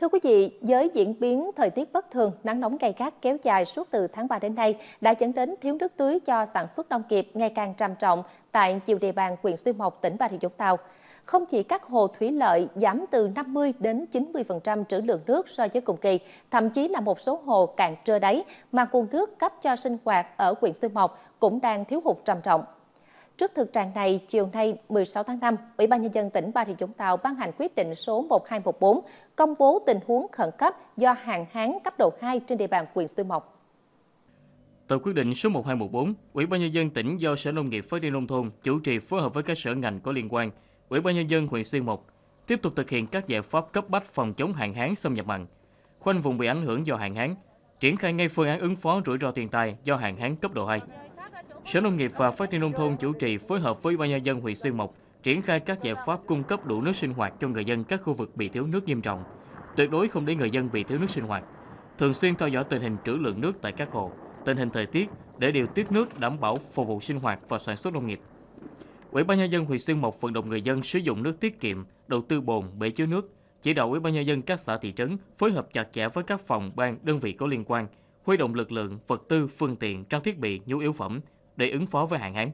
Thưa quý vị, với diễn biến thời tiết bất thường, nắng nóng gay gắt kéo dài suốt từ tháng 3 đến nay đã dẫn đến thiếu nước tưới cho sản xuất nông nghiệp ngày càng trầm trọng tại nhiều địa bàn huyện Xuyên Mộc, tỉnh Bà Rịa Vũng Tàu. Không chỉ các hồ thủy lợi giảm từ 50 đến 90% trữ lượng nước so với cùng kỳ, thậm chí là một số hồ cạn trơ đáy mà nguồn nước cấp cho sinh hoạt ở huyện Xuyên Mộc cũng đang thiếu hụt trầm trọng. Trước thực trạng này, chiều nay 16 tháng 5, Ủy ban Nhân dân tỉnh Bà Rịa Vũng Tàu ban hành quyết định số 1214 công bố tình huống khẩn cấp do hạn hán cấp độ 2 trên địa bàn huyện Xuyên Mộc. Tờ quyết định số 1214, Ủy ban Nhân dân tỉnh do Sở Nông nghiệp Phát triển Nông thôn chủ trì phối hợp với các sở ngành có liên quan, Ủy ban Nhân dân huyện Xuyên Mộc tiếp tục thực hiện các giải pháp cấp bách phòng chống hạn hán xâm nhập mặn, khoanh vùng bị ảnh hưởng do hạn hán, triển khai ngay phương án ứng phó rủi ro thiên tai do hạn hán cấp độ 2. Sở Nông nghiệp và Phát triển nông thôn chủ trì phối hợp với Ủy ban nhân dân huyện Xuyên Mộc triển khai các giải pháp cung cấp đủ nước sinh hoạt cho người dân các khu vực bị thiếu nước nghiêm trọng, tuyệt đối không để người dân bị thiếu nước sinh hoạt. Thường xuyên theo dõi tình hình trữ lượng nước tại các hồ, tình hình thời tiết để điều tiết nước đảm bảo phục vụ sinh hoạt và sản xuất nông nghiệp. Ủy ban nhân dân huyện Xuyên Mộc vận động người dân sử dụng nước tiết kiệm, đầu tư bồn, bể chứa nước, chỉ đạo Ủy ban nhân dân các xã thị trấn phối hợp chặt chẽ với các phòng ban, đơn vị có liên quan, huy động lực lượng, vật tư, phương tiện, trang thiết bị, nhu yếu phẩm, để ứng phó với hạn hán.